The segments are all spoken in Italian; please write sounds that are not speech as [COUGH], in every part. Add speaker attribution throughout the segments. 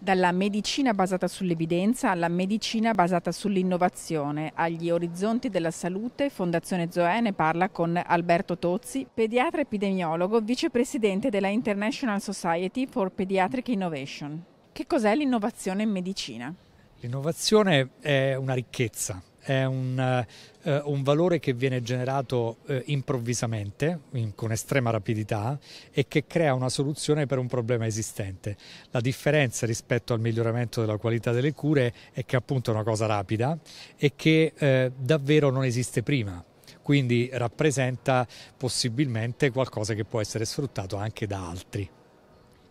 Speaker 1: dalla medicina basata sull'evidenza alla medicina basata sull'innovazione. Agli orizzonti della salute, Fondazione Zoe ne parla con Alberto Tozzi, pediatra epidemiologo, vicepresidente della International Society for Pediatric Innovation. Che cos'è l'innovazione in medicina?
Speaker 2: L'innovazione è una ricchezza è un, eh, eh, un valore che viene generato eh, improvvisamente, in, con estrema rapidità, e che crea una soluzione per un problema esistente. La differenza rispetto al miglioramento della qualità delle cure è che appunto è una cosa rapida e che eh, davvero non esiste prima quindi rappresenta possibilmente qualcosa che può essere sfruttato anche da altri.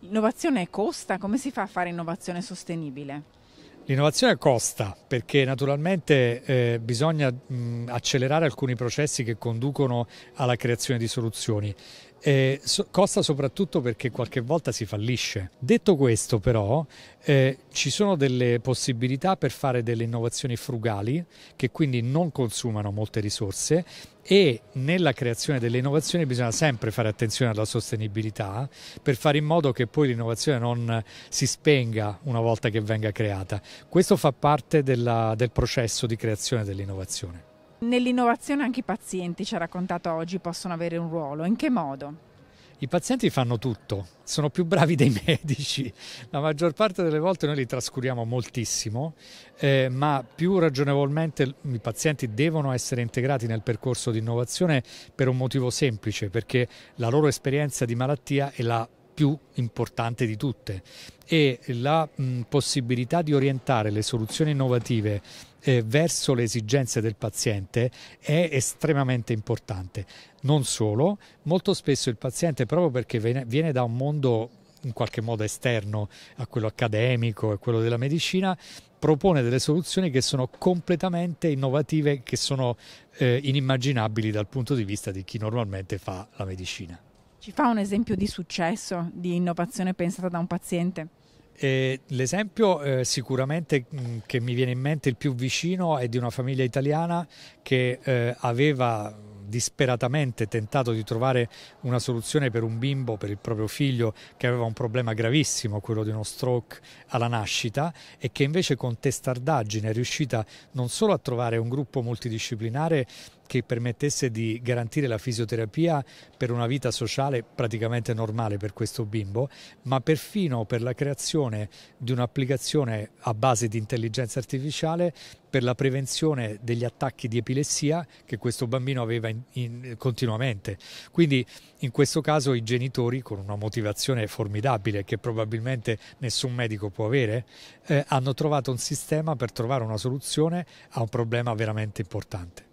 Speaker 1: L'innovazione costa? Come si fa a fare innovazione sostenibile?
Speaker 2: L'innovazione costa perché naturalmente eh, bisogna mh, accelerare alcuni processi che conducono alla creazione di soluzioni eh, so, costa soprattutto perché qualche volta si fallisce. Detto questo però eh, ci sono delle possibilità per fare delle innovazioni frugali che quindi non consumano molte risorse e nella creazione delle innovazioni bisogna sempre fare attenzione alla sostenibilità per fare in modo che poi l'innovazione non si spenga una volta che venga creata. Questo fa parte della, del processo di creazione dell'innovazione.
Speaker 1: Nell'innovazione anche i pazienti, ci ha raccontato oggi, possono avere un ruolo. In che modo?
Speaker 2: I pazienti fanno tutto, sono più bravi dei [LAUGHS] medici, la maggior parte delle volte noi li trascuriamo moltissimo, eh, ma più ragionevolmente i pazienti devono essere integrati nel percorso di innovazione per un motivo semplice, perché la loro esperienza di malattia è la più importante di tutte e la mh, possibilità di orientare le soluzioni innovative eh, verso le esigenze del paziente è estremamente importante. Non solo, molto spesso il paziente, proprio perché viene, viene da un mondo in qualche modo esterno a quello accademico e quello della medicina, propone delle soluzioni che sono completamente innovative, che sono eh, inimmaginabili dal punto di vista di chi normalmente fa la medicina.
Speaker 1: Ci fa un esempio di successo, di innovazione pensata da un paziente?
Speaker 2: Eh, l'esempio eh, sicuramente mh, mm, che mi viene in mente il più vicino è di una famiglia italiana che eh, aveva disperatamente tentato di trovare una soluzione per un bimbo, per il proprio figlio che aveva un problema gravissimo, quello di uno stroke alla nascita e che invece con testardaggine è riuscita non solo a trovare un gruppo multidisciplinare che permettesse di garantire la fisioterapia per una vita sociale praticamente normale per questo bimbo, ma perfino per la creazione di un'applicazione a base di intelligenza artificiale per la prevenzione degli attacchi di epilessia che questo bambino aveva in, in, continuamente. Quindi in questo caso i genitori, con una motivazione formidabile che probabilmente nessun medico può avere, eh, hanno trovato un sistema per trovare una soluzione a un problema veramente importante.